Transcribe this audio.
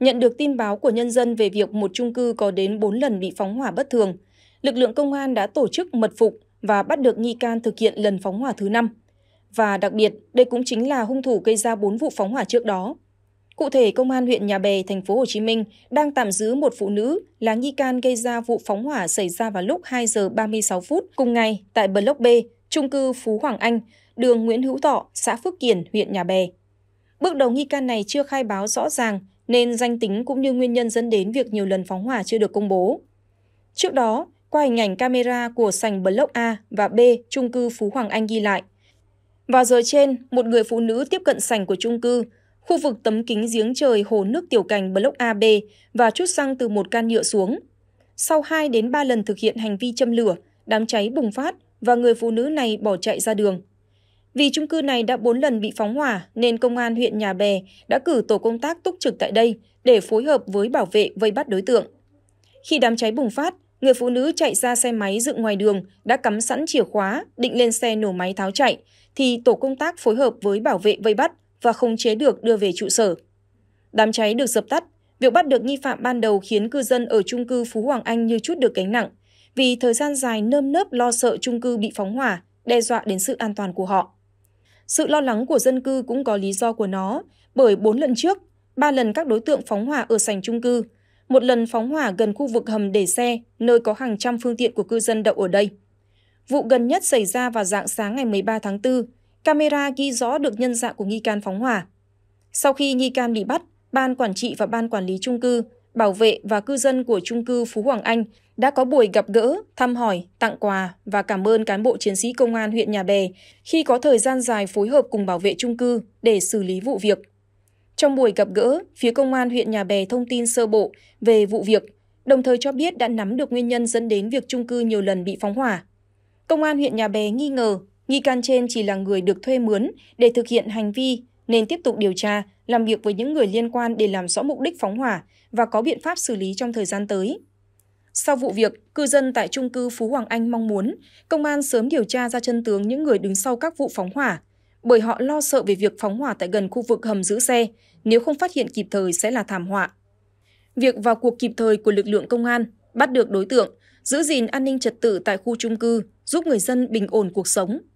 Nhận được tin báo của nhân dân về việc một trung cư có đến 4 lần bị phóng hỏa bất thường, lực lượng công an đã tổ chức mật phục và bắt được nghi can thực hiện lần phóng hỏa thứ năm. Và đặc biệt, đây cũng chính là hung thủ gây ra 4 vụ phóng hỏa trước đó. Cụ thể, công an huyện Nhà Bè, thành phố Hồ Chí Minh đang tạm giữ một phụ nữ là nghi can gây ra vụ phóng hỏa xảy ra vào lúc 2 giờ 36 phút cùng ngày tại block B, trung cư Phú Hoàng Anh, đường Nguyễn Hữu Thọ, xã Phước Kiển, huyện Nhà Bè. Bước đầu nghi can này chưa khai báo rõ ràng nên danh tính cũng như nguyên nhân dẫn đến việc nhiều lần phóng hỏa chưa được công bố. Trước đó, qua hình ảnh camera của sành Block A và B Chung cư Phú Hoàng Anh ghi lại. Vào giờ trên, một người phụ nữ tiếp cận sành của Chung cư, khu vực tấm kính giếng trời hồ nước tiểu cành Block AB và chút xăng từ một can nhựa xuống. Sau 2 đến 3 lần thực hiện hành vi châm lửa, đám cháy bùng phát và người phụ nữ này bỏ chạy ra đường. Vì chung cư này đã 4 lần bị phóng hỏa nên công an huyện Nhà Bè đã cử tổ công tác túc trực tại đây để phối hợp với bảo vệ vây bắt đối tượng. Khi đám cháy bùng phát, người phụ nữ chạy ra xe máy dựng ngoài đường đã cắm sẵn chìa khóa, định lên xe nổ máy tháo chạy thì tổ công tác phối hợp với bảo vệ vây bắt và không chế được đưa về trụ sở. Đám cháy được dập tắt, việc bắt được nghi phạm ban đầu khiến cư dân ở trung cư Phú Hoàng Anh như chút được gánh nặng, vì thời gian dài nơm nớp lo sợ trung cư bị phóng hỏa, đe dọa đến sự an toàn của họ. Sự lo lắng của dân cư cũng có lý do của nó, bởi bốn lần trước, ba lần các đối tượng phóng hỏa ở sảnh trung cư, một lần phóng hỏa gần khu vực hầm để xe, nơi có hàng trăm phương tiện của cư dân đậu ở đây. Vụ gần nhất xảy ra vào dạng sáng ngày 13 tháng 4, camera ghi rõ được nhân dạng của nghi can phóng hỏa. Sau khi nghi can bị bắt, ban quản trị và ban quản lý trung cư bảo vệ và cư dân của trung cư Phú Hoàng Anh đã có buổi gặp gỡ, thăm hỏi, tặng quà và cảm ơn cán bộ chiến sĩ công an huyện Nhà Bè khi có thời gian dài phối hợp cùng bảo vệ trung cư để xử lý vụ việc. Trong buổi gặp gỡ, phía công an huyện Nhà Bè thông tin sơ bộ về vụ việc, đồng thời cho biết đã nắm được nguyên nhân dẫn đến việc trung cư nhiều lần bị phóng hỏa. Công an huyện Nhà Bè nghi ngờ nghi can trên chỉ là người được thuê mướn để thực hiện hành vi nên tiếp tục điều tra, làm việc với những người liên quan để làm rõ mục đích phóng hỏa và có biện pháp xử lý trong thời gian tới. Sau vụ việc, cư dân tại trung cư Phú Hoàng Anh mong muốn công an sớm điều tra ra chân tướng những người đứng sau các vụ phóng hỏa, bởi họ lo sợ về việc phóng hỏa tại gần khu vực hầm giữ xe, nếu không phát hiện kịp thời sẽ là thảm họa. Việc vào cuộc kịp thời của lực lượng công an, bắt được đối tượng, giữ gìn an ninh trật tự tại khu trung cư, giúp người dân bình ổn cuộc sống,